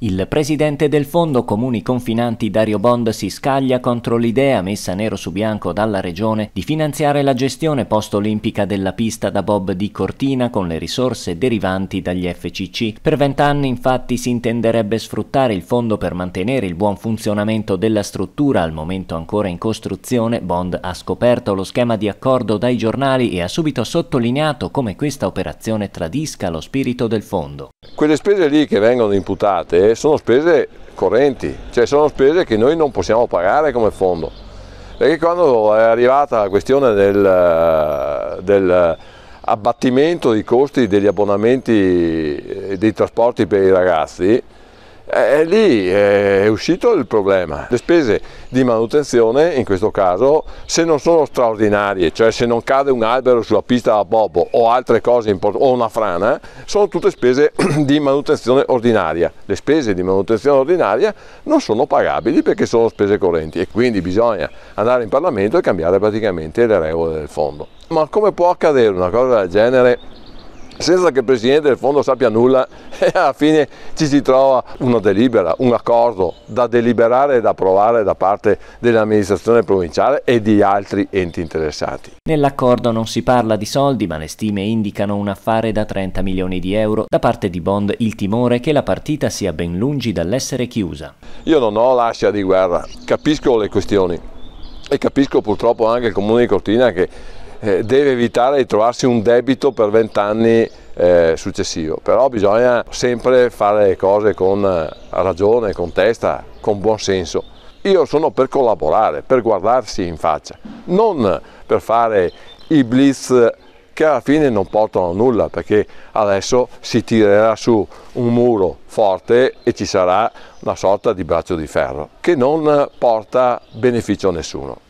Il presidente del Fondo Comuni Confinanti Dario Bond si scaglia contro l'idea messa nero su bianco dalla Regione di finanziare la gestione post-olimpica della pista da Bob di Cortina con le risorse derivanti dagli FCC. Per vent'anni infatti si intenderebbe sfruttare il fondo per mantenere il buon funzionamento della struttura al momento ancora in costruzione. Bond ha scoperto lo schema di accordo dai giornali e ha subito sottolineato come questa operazione tradisca lo spirito del fondo quelle spese lì che vengono imputate sono spese correnti, cioè sono spese che noi non possiamo pagare come fondo, perché quando è arrivata la questione del, eh, del abbattimento dei costi degli abbonamenti eh, dei trasporti per i ragazzi, eh, eh, lì eh, è uscito il problema. Le spese di manutenzione in questo caso se non sono straordinarie, cioè se non cade un albero sulla pista da Bobo o altre cose o una frana, sono tutte spese di manutenzione ordinaria. Le spese di manutenzione ordinaria non sono pagabili perché sono spese correnti e quindi bisogna andare in Parlamento e cambiare praticamente le regole del fondo. Ma come può accadere una cosa del genere senza che il Presidente del Fondo sappia nulla e alla fine ci si trova una delibera, un accordo da deliberare e da approvare da parte dell'amministrazione provinciale e di altri enti interessati. Nell'accordo non si parla di soldi ma le stime indicano un affare da 30 milioni di euro. Da parte di Bond il timore che la partita sia ben lungi dall'essere chiusa. Io non ho l'ascia di guerra, capisco le questioni e capisco purtroppo anche il Comune di Cortina che eh, deve evitare di trovarsi un debito per vent'anni eh, successivo, però bisogna sempre fare le cose con eh, ragione, con testa, con buon senso. Io sono per collaborare, per guardarsi in faccia, non per fare i blitz che alla fine non portano a nulla perché adesso si tirerà su un muro forte e ci sarà una sorta di braccio di ferro che non porta beneficio a nessuno.